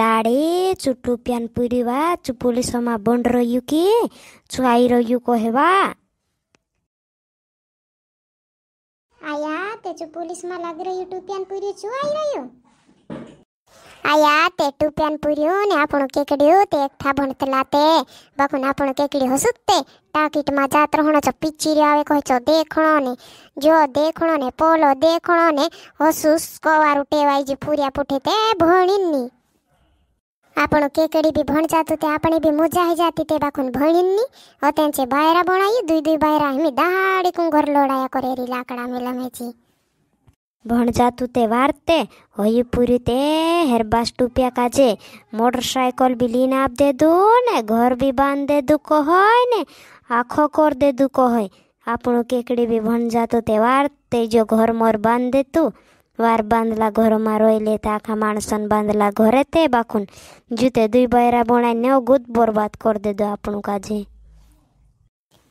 लाडे चुट्टू प्यान पुरीवा चुपुली समा बन रह्यु कि छुआई रह्यु कहेवा आया तेचु पुलिस में लग रही टूपियान पूरी छू आई रही आया ते टूपियान पूरी ने आपणो केकडियो ते एक था भणत लाते बकुन आपणो केकडी हसुते टाकिट मा जात रहणो छ पिची रे आवे कहो देखणो ने जो देखणो ने पोलो देखणो ने हसुस कोवारु टेवाई जी पूरिया पुठे ते भणिनी आपण केकडी बी भणजात होते आपण बी मुजा हे जाती ते बाकून भणींनी अ त्यांचे बायरा बणाई दुई दुई बायरा आम्ही दहाडीकून घर लोडाया करेरी लाकडा मिलमेची ભણજાતું તૂતે વારતે હોઈ પૂરી તે હેરબાસ ટૂપિયા કાજે મોટરસાયકલ બી લીને આપ દે દું ને ઘર બી બાંધ દે દું કો હોય ને આખો કોર દે દું કો હોય આપણું કેકડી બી ભણજાતું તે વારતે જો ઘર મોર બાંધ દે તું वार बांधला घोर मारोयले तर आखा माणसान बांधला घोर ते बाखून जुते दुई बैरा बोणाने अगूत बर्बाद कर देदो आपण काजे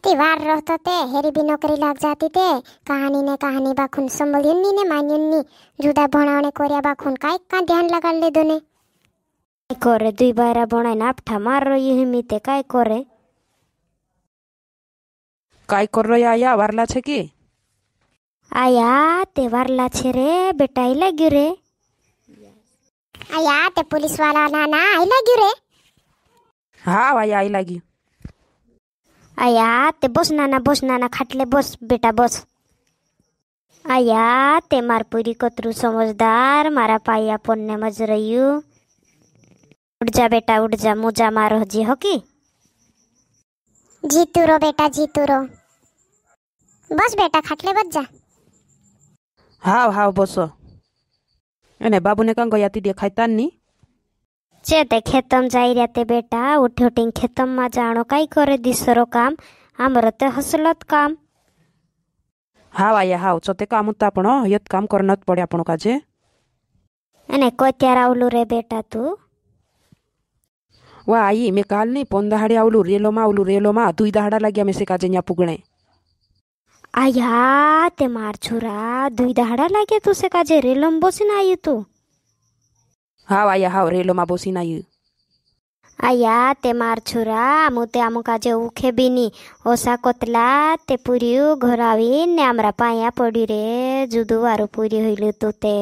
ती वार रहतो ते हेरी भी नोकरी लाग जाती ते कहानी ने कहानी बाखून नी ने मान्युन्नी जुदा भणावणे कोर्या बाखून काय का ध्यान लगाडले दोने काय करे दुई बैरा बोणाने आपठा मार रही हिमी ते काय करे काय कर रहा या वारला छे की આયા તે વારલા છે રે બેટા એ લાગ્યું રે આયા તે પોલીસ વાળા ના ના આઈ લાગ્યું રે હા ભાઈ આઈ લાગ્યું આયા તે બસ નાના બસ નાના ખાટલે બસ બેટા બસ આયા તે માર પૂરી કતરું સમજદાર મારા પાયા પોનને મજ રહ્યું ઉડજા બેટા ઉડજા મોજા મારો હજી હકી જીતુરો બેટા જીતુરો બસ બેટા ખાટલે બસ જા হাও হাও বস এনে বাবু নে কঙ্গ ইয়াতি দিয়ে খাইতান নি চে তে খেতম যাই রাতে বেটা উঠি উঠি খেতম মা জানো কাই করে দিসর কাম আমর তে হসলত কাম হাও আয়া হাও চতে কাম তো আপন ইয়ত কাম করনত পড়ে আপন কাজে এনে কইতিয়া রাউলু রে বেটা তু ওয়া আই মে কাল নি পন্দাহাড়ি আউলু রেলোমা আউলু রেলোমা দুই দাহাড়া লাগি আমি সে কাজে নিয়া পুগণে আয়া তে মার ছোরা দুই দাহাড়া লাগে তো সে কাজে রেলম বসে না আয়ু তো হাও আয়া হাও রেলমা বসি না আয়ু আয়া তে মার ছোরা মুতে আম কাজে উখেবিনি ওসা কতলা তে পুরিও ঘোরাবি নে আমরা পায়া পড়ি রে জুদু আর পুরি হইলু তোতে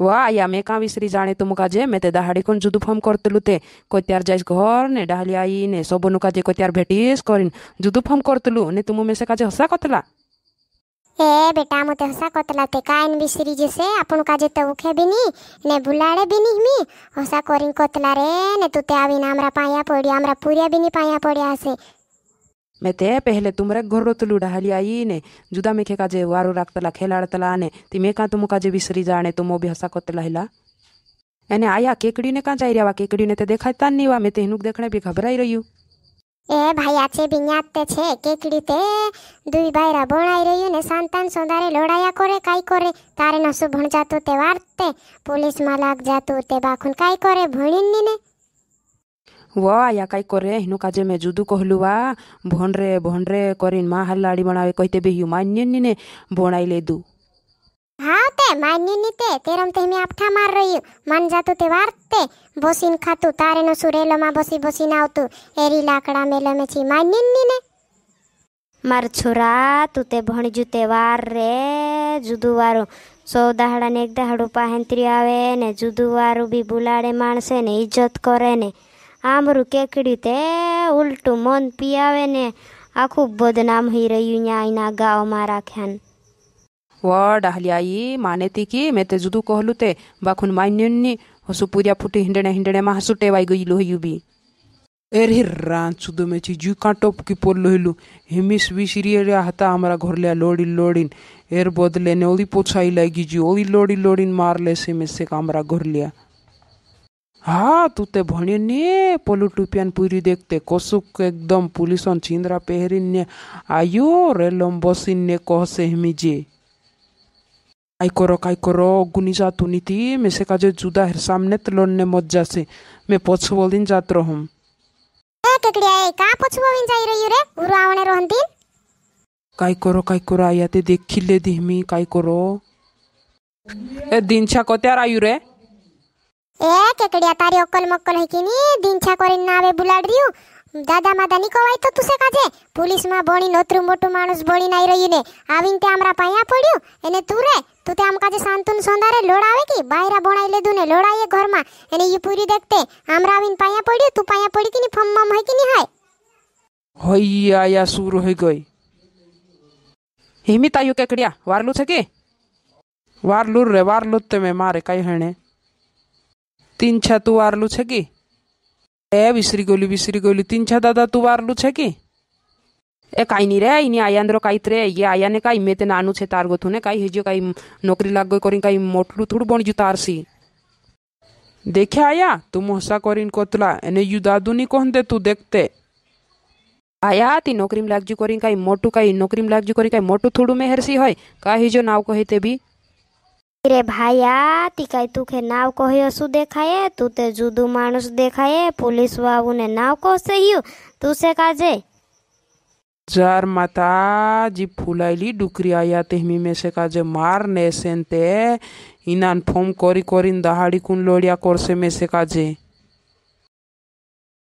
वा या मैं का विसरी जाने तुम काजे मैं ते दहाड़ी कोन जुदू फम करतलु ते कोई त्यार जाइस घर ने डहली आई ने सबनु काजे कोई त्यार भेटिस करिन जुदू फम करतलु ने तुम में से काजे हसा कतला ए बेटा मते हसा कतला ते काइन बिसरी जसे अपन काजे तो उखे बिनी ने भुलाड़े बिनी मी हसा करिन कतला रे ने तू ते आवी ना हमरा पाया पड़िया हमरा पूरिया बिनी पाया पड़िया से ಮತ್ತೆ ಪೆಹಲೆ ತುಮ್ರಕ್ ಗೊರ್ರೊತ್ತುಲುಡ ಹಲಿ ಅಯೀನೆ ಜುದಾ ಮೇಖೆ ಕಾಜೆ ವಾರು ರಾಕ್ತಲ ಖೇಲಾಡ್ತಲಾನೆ ತಿ ಮೇಕಾ ತುಮು ಕಾಜೆ ವಿಸರಿ ಜಾಣೆ ತುಮೋ ಬಿ ಹಸಾ ಕೊತ್ತಲ ಹಿಲ એને આયા કેકડીને કાં જઈ રહ્યા કેકડીને તે દેખાતા નહીં વા મેં તે એનું દેખણે બી ગભરાઈ રહ્યું એ ભાઈ આ છે બિન્યાત તે છે કેકડી તે દુઈ બાયરા બોણાઈ રહ્યું ને સંતાન સોદારે લોડાયા કોરે કાઈ કોરે તારે નસુ ભણ જાતું તે વાર્તે પોલીસમાં લાગ જાતું તે બાખુન કાઈ કોરે ભણીની ને ವಾ ಯಾಕಾಯ್ ಕೊರೆ ಇನ್ನು ಕಾಜೆ ಮೇ ಜುದು ಕೊಹ್ಲುವಾ ಭೋಣ್ರೆ ಭೋಣ್ರೆ ಕೊರಿನ್ ಮಾ ಹಲ್ಲಾಡಿ ಬಣಾವೆ ಕೊಯ್ತೆ ಬೇಯು ಮಾನ್ಯನ್ನಿನೆ ಭೋಣಾಯಿ ಲೇದು હા તે માન્યની તે તેરમ તે મેં આપઠા માર રહ્યું મન જાતું તે વાર તે બોસીન ખાતું તારેનો સુરેલો માં બોસી બોસીન આવતું એરી લાકડા મેલે મે છી માન્યની ને માર છોરા તું તે ભણજુ તે વાર રે જુદું વારું સો દાહડા ને એક દાહડું પાહેંતરી આવે ને જુદું વારું બી બુલાડે માણસે ને ઇજ્જત કરે ને આમરું કેકડ્યું તે ઉલટું મન પીયાવે ને આખું બદનામ હઈ રહ્યું ન્યા એના ગાવમાં રાખ્યાન વ ડાહલિયાઈ માનેતી કી મેં તે જુદું કહલું તે બાખુન માન્યુની હસુ પૂર્યા ફૂટી હિંડણે હિંડણેમાં હસુ ટેવાઈ ગયેલું હયું બી এরে রাঞ্চু দমেছি জুই কাঁটপ কি পড়ল হইলু হিমিস বিসিরিয়া হাতা আমরা ঘরলে লড়িন লড়িন এর বদলে নে ওলি পোছাই লাগি জি ওলি লড়ি লড়িন মারলে সে মেসে আমরা ঘরলিয়া હા તું તે ભણીને પેલું ટુપિયાન પૂરી દેખતે કશુંક એકદમ પુલિસન છીંદરા પહેરીને આયો રેલમ બસીને કહશે હેમીજે আইকরো কাইকরো গুনি জাতু নীতি মেসে কাজে জুদা হের সামনে তলনে মত যাসে মে পছ বলিন জাত রহম এ কেকড়িয়া এ কা পছ বলিন যাই রই রে গুরু আওনে রহন্তি কাইকরো কাইকরো আয়াতে দেখিলে দিহমি কাইকরো এ দিনছা কতে আর আয়ু রে ए केकड़िया तारी ओकल मक्कल है कि नी दिनछा करीन ना आवे बुलाड दियो દાદા માદા નીકો હોય તો તું સે કાજે પોલીસમાં બોણીને ઓતરું મોટું માણસ બોણીને આવી રહ્યું ને આવીને તે આમરા પાયા પડ્યું એને તું રે તું તે આમ કાજે શાંતુન સોંધારે લોડ આવે કે બાયરા બોણાઈ લીધું ને લોડાઈએ ઘરમાં એને ઈ પૂરી દેખતે આમરા આવીને પાયા પડ્યું તું પાયા પડી કે ની ફમમાં હોય કે ની હાય હોય આયા સૂર હોય ગઈ હિમિત આયુ કેકડિયા વારલું છે કે વારલું રે વારલું તે મેં મારે કઈ હેણે तीन छा तू वारलू छे कि ए विसरी गोलू विसरी गोलू तीन छा दादा तू वारलू छे कि ए काई नहीं रे इन्हें आया अंदर काई रे ये आया ने काई मैं ते नानू छे तार गो थूने काई हिजो काई नौकरी लाग गई करी काई मोटलू थोड़ू बण जू तार सी देखे आया तू मोहसा करीन कोतला एने यू दादू नहीं कौन दे तू देखते आया ती नौकरी में लाग जू करी काई मोटू काई नौकरी में लाग जू करी काई मोटू थोड़ू में हरसी होय का हिजो नाव कहते भी रे भाया तिकाई के नाव को कहियो सु देखाये तू ते जुदू माणूस देखाये पुलिस वाबू ने नाव को सही तू से काजे जार माता जी फुलाईली डुकरी आया ते तेहमी में से काजे मार ने सेनते इनान फोम कोरी कोरिन दहाड़ी कुन लोड़िया कोर से में से काजे